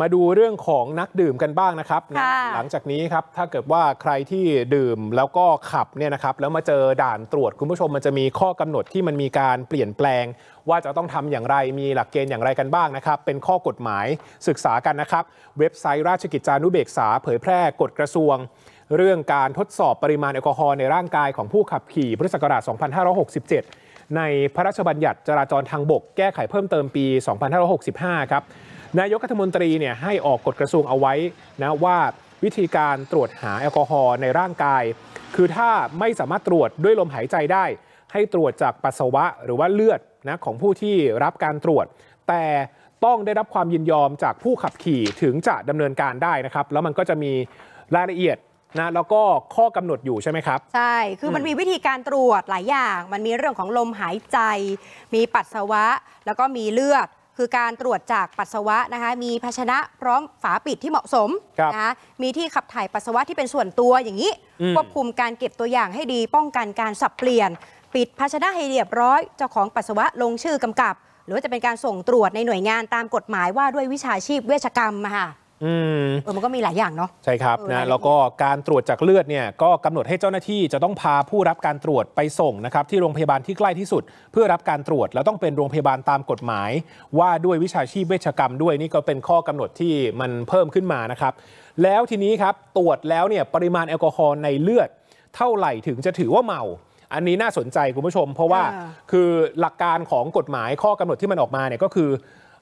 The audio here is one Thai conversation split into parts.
มาดูเรื่องของนักดื่มกันบ้างนะครับนะหลังจากนี้ครับถ้าเกิดว่าใครที่ดื่มแล้วก็ขับเนี่ยนะครับแล้วมาเจอด่านตรวจคุณผู้ชมมันจะมีข้อกำหนดที่มันมีการเปลี่ยนแปลง ว่าจะต้องทำอย่างไรมีหลักเกณฑ์อย่างไรกันบ้างนะครับ เป็นข้อกฎหมายศึกษากันนะครับ เว็บไซต์ราชกิจจานุเบกษาเผยแพร่กฎกระทรวง เรื่องการทดสอบปริมาณแอลกอฮอล์ในร่างกายของผู้ขับขี่พุทธศักราช2567 ในพระราชบัญญัติจราจรทางบกแก้ไขเพิ่มเติมปี 2565 ครับนายกรัฐมนตรีเนี่ยให้ออกกฎกระทรวงเอาไว้นะว่าวิธีการตรวจหาแอลกอฮอล์ในร่างกาย คือถ้าไม่สามารถตรวจด้วยลมหายใจได้ ให้ตรวจจากปัสสาวะ หรือว่าเลือดนะของผู้ที่รับการตรวจ แต่ต้องได้รับความยินยอมจากผู้ขับขี่ถึงจะดำเนินการได้นะครับ แล้วมันก็จะมีรายละเอียดนะแล้วก็ข้อกำหนดอยู่ใช่ไหมครับ ใช่คือมันมีวิธีการตรวจหลายอย่าง มันมีเรื่องของลมหายใจ มีปัสสาวะแล้วก็มีเลือดคือการตรวจจากปัสสาวะนะคะ มีภาชนะพร้อมฝาปิดที่เหมาะสมนะคะ มีที่ขับถ่ายปัสสาวะที่เป็นส่วนตัวอย่างนี้ควบคุมการเก็บตัวอย่างให้ดีป้องกันการสับเปลี่ยน ปิดภาชนะให้เรียบร้อยเจ้าของปัสสาวะลงชื่อกำกับ หรือว่าจะเป็นการส่งตรวจในหน่วยงานตามกฎหมายว่าด้วยวิชาชีพเวชกรรมค่ะอืมเออมันก็มีหลายอย่างเนาะใช่ครับนะแล้วก็การตรวจจากเลือดเนี่ยก็กำหนดให้เจ้าหน้าที่จะต้องพาผู้รับการตรวจไปส่งนะครับ ที่โรงพยาบาลที่ใกล้ที่สุด เพื่อรับการตรวจ แล้วต้องเป็นโรงพยาบาลตามกฎหมาย ว่าด้วยวิชาชีพเวชกรรมด้วยนี่ก็เป็นข้อกำหนดที่มันเพิ่มขึ้นมานะครับแล้วทีนี้ครับตรวจแล้วเนี่ยปริมาณแอลกอฮอล์ในเลือด เท่าไหร่ถึงจะถือว่าเมา อันนี้น่าสนใจคุณผู้ชม เพราะว่าคือหลักการของกฎหมายข้อกำหนดที่มันออกมาเนี่ยก็คือ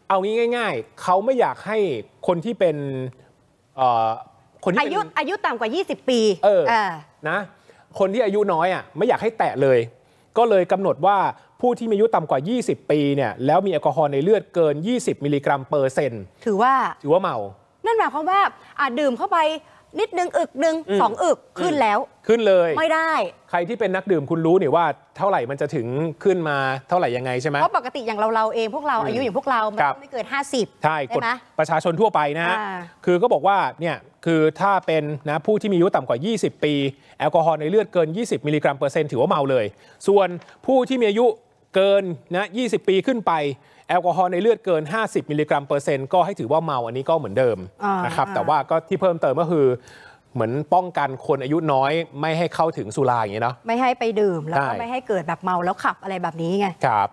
เอางี้ง่ายๆ เขาไม่อยากให้คนที่เป็นคนที่อายุอายุต่ำกว่า 20 ปี เออ นะ คนที่อายุน้อยอ่ะไม่อยากให้แตะเลย ก็เลยกำหนดว่าผู้ที่มีอายุต่ำกว่า 20 ปีเนี่ยแล้วมีแอลกอฮอล์ในเลือดเกิน 20 มิลลิกรัมเปอร์เซ็นต์ถือว่า ถือว่าเมา นั่นหมายความว่าอาจดื่มเข้าไปนิดนึงอึก นึงสองอึกขึ้นแล้วขึ้นเลยไม่ได้ ใครที่เป็นนักดื่มคุณรู้เนี่ยว่า เท่าไหร่มันจะถึงขึ้นมาเท่าไหร่ยังไงใช่ไหมเพราะปกติ อย่างเราเราเองพวกเราอายุอย่างพวกเรามันไม่เกิน50ใช่หมประชาชนทั่วไปนะคือก็บอกว่าเนี่ยคือถ้าเป็นนะผู้ที่มีอายุต่ำกว่า 20 ปีแอลกอฮอล์ในเลือดเกิน 20 มิลลิกรัมเปอร์เซ็นต์ถือว่าเมาเลย ส่วนผู้ที่มีอายุเกินนะ20 ปีขึ้นไป แอลกอฮอล์ในเลือดเกิน 50 มิลลิกรัมเปอร์เซ็นต์ก็ให้ถือว่าเมาอันนี้ก็เหมือนเดิมนะครับ แต่ว่าก็ที่เพิ่มเติมก็คือ เหมือนป้องกันคนอายุน้อย ไม่ให้เข้าถึงสุราอย่างนี้เนาะไม่ให้ไปดื่มแล้วก็ไม่ให้เกิดแบบเมาแล้วขับอะไรแบบนี้ไง ครับ